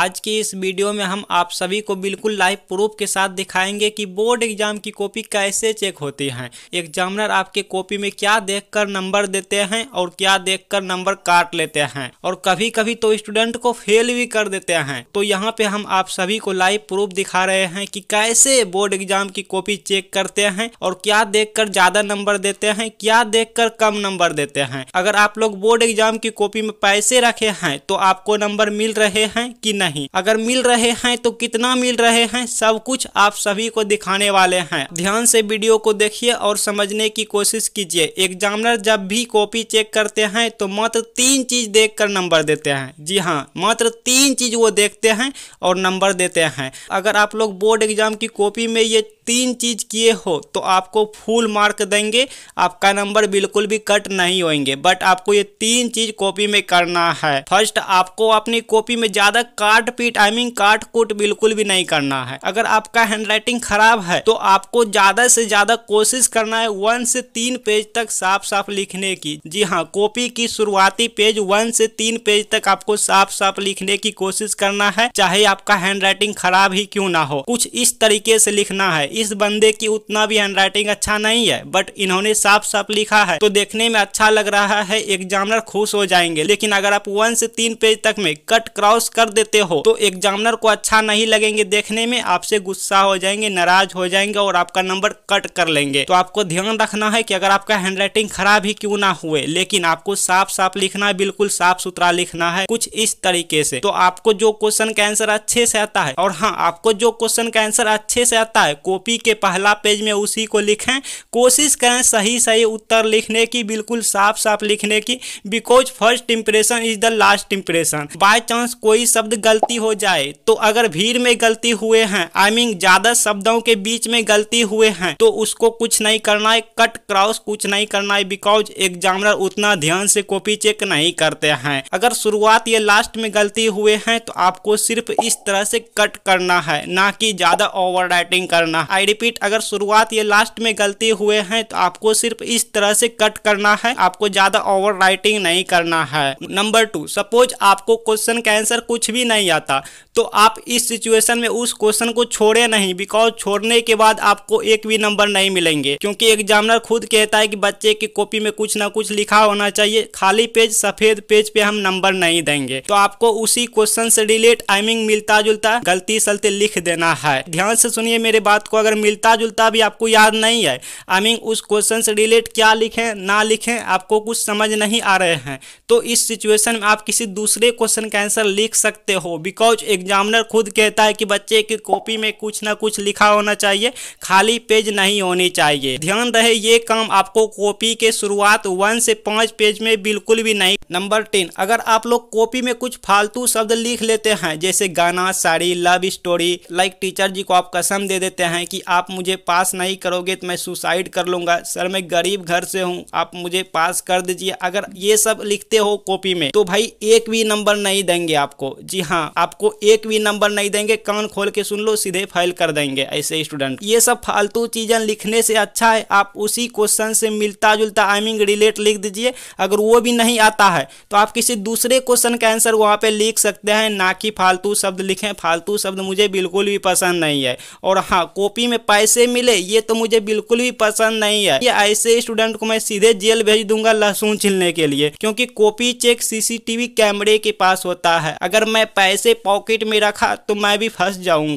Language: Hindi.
आज की इस वीडियो में हम आप सभी को बिल्कुल लाइव प्रूफ के साथ दिखाएंगे कि बोर्ड एग्जाम की कॉपी कैसे चेक होती है एग्जामिनर आपके कॉपी में क्या देखकर नंबर देते हैं और क्या देखकर नंबर काट लेते हैं और कभी कभी तो स्टूडेंट को फेल भी कर देते हैं तो यहाँ पे हम आप सभी को लाइव प्रूफ दिखा रहे हैं की कैसे बोर्ड एग्जाम की कॉपी चेक करते हैं और क्या देख ज्यादा नंबर देते हैं क्या देख कम नंबर देते हैं अगर आप लोग बोर्ड एग्जाम की कॉपी में पैसे रखे हैं तो आपको नंबर मिल रहे हैं कि नहीं अगर मिल रहे हैं तो कितना मिल रहे हैं सब कुछ आप सभी को दिखाने वाले हैं ध्यान से वीडियो को देखिए और समझने की कोशिश कीजिए एग्जामिनर जब भी कॉपी चेक करते हैं तो मात्र तीन चीज देख नंबर देते हैं जी हाँ मात्र तीन चीज वो देखते हैं और नंबर देते हैं अगर आप लोग बोर्ड एग्जाम की कॉपी में ये तीन चीज़ किए हो तो आपको फुल मार्क देंगे आपका नंबर बिल्कुल भी कट नहीं होंगे बट आपको ये तीन चीज़ कॉपी में करना है फर्स्ट आपको अपनी कॉपी में ज़्यादा काट पीट आई मीन काट कूट बिल्कुल भी नहीं करना है अगर आपका हैंडराइटिंग खराब है तो आपको ज़्यादा से ज़्यादा कोशिश करना है वन से तीन पेज तक साफ साफ लिखने की जी हाँ कॉपी की शुरुआती पेज वन से तीन पेज तक आपको साफ साफ लिखने की कोशिश करना है चाहे आपका हैंडराइटिंग खराब ही क्यों ना हो कुछ इस तरीके से लिखना है इस बंदे की उतना भी हैंडराइटिंग अच्छा नहीं है बट इन्होंने साफ साफ लिखा है तो देखने में अच्छा लग रहा है एग्जामिनर खुश हो जाएंगे लेकिन अगर आप वन से तीन पेज तक में कट क्रॉस कर देते हो तो एग्जामिनर को अच्छा नहीं लगेंगे देखने में आपसे गुस्सा हो जाएंगे नाराज हो जाएंगे और आपका नंबर कट कर लेंगे तो आपको ध्यान रखना है की अगर आपका हैंडराइटिंग खराब ही क्यों ना हुए लेकिन आपको साफ साफ लिखना है बिल्कुल साफ सुथरा लिखना है कुछ इस तरीके से तो आपको जो क्वेश्चन का आंसर अच्छे से आता है और हाँ आपको जो क्वेश्चन का आंसर अच्छे से आता है को कॉपी के पहला पेज में उसी को लिखें कोशिश करें सही सही उत्तर लिखने की बिल्कुल साफ साफ लिखने की because first impression is the last impression by chance कोई शब्द गलती हो जाए तो अगर भीड़ में गलती हुए हैं आई मीन ज्यादा शब्दों के बीच में गलती हुए हैं तो उसको कुछ नहीं करना है कट क्रॉस कुछ नहीं करना है बिकॉज एग्जामिनर उतना ध्यान से कॉपी चेक नहीं करते हैं अगर शुरुआत या लास्ट में गलती हुए हैं तो आपको सिर्फ इस तरह से कट करना है ना कि ज्यादा ओवर राइटिंग करना आई रिपीट अगर शुरुआत या लास्ट में गलती हुए हैं तो आपको सिर्फ इस तरह से कट करना है आपको ज्यादा ओवर राइटिंग नहीं करना है नंबर टू सपोज आपको क्वेश्चन का आंसर कुछ भी नहीं आता तो आप इस सिचुएशन में उस क्वेश्चन को छोड़े नहीं बिकॉज छोड़ने के बाद आपको एक भी नंबर नहीं मिलेंगे क्योंकि एग्जामिनर खुद कहता है कि बच्चे की कॉपी में कुछ ना कुछ लिखा होना चाहिए खाली पेज सफेद पेज पे हम नंबर नहीं देंगे तो आपको उसी क्वेश्चन से रिलेट टाइमिंग मिलता जुलता गलती सलते लिख देना है ध्यान से सुनिए मेरे बात को अगर मिलता जुलता भी आपको याद नहीं है आई मीन उस क्वेश्चन से रिलेट क्या लिखें ना लिखें आपको कुछ समझ नहीं आ रहे हैं तो इस सिचुएशन में आप किसी दूसरे क्वेश्चन का आंसर लिख सकते हो बिकॉज एग्जामिनर खुद कहता है कि बच्चे की कॉपी में कुछ ना कुछ लिखा होना चाहिए खाली पेज नहीं होनी चाहिए ध्यान रहे ये काम आपको कॉपी के शुरुआत वन से पाँच पेज में बिल्कुल भी नहीं नंबर टेन अगर आप लोग कॉपी में कुछ फालतू शब्द लिख लेते हैं जैसे गाना sari love story like teacher ji को आप कसम दे देते हैं कि आप मुझे पास नहीं करोगे तो मैं सुसाइड कर लूंगा सर मैं गरीब घर से हूँ आप मुझे पास कर दीजिए अगर ये सब लिखते हो कॉपी में तो भाई एक भी नंबर नहीं देंगे आपको जी हाँ आपको एक भी नंबर नहीं देंगे कान खोल के सुन लो सीधे फाइल कर देंगे ऐसे स्टूडेंट ये सब फालतू चीज़ें लिखने से अच्छा है आप उसी क्वेश्चन से मिलता जुलता आई मीन रिलेट लिख दीजिए अगर वो भी नहीं आता है तो आप किसी दूसरे क्वेश्चन का आंसर वहां पे लिख सकते हैं ना कि फालतू शब्द लिखें फालतू शब्द मुझे बिल्कुल भी पसंद नहीं है और हाँ कॉपी कॉपी में पैसे मिले ये तो मुझे बिल्कुल भी पसंद नहीं है ये ऐसे स्टूडेंट को मैं सीधे जेल भेज दूंगा लहसुन छिलने के लिए क्योंकि कॉपी चेक सीसीटीवी कैमरे के पास होता है अगर मैं पैसे पॉकेट में रखा तो मैं भी फंस जाऊंगा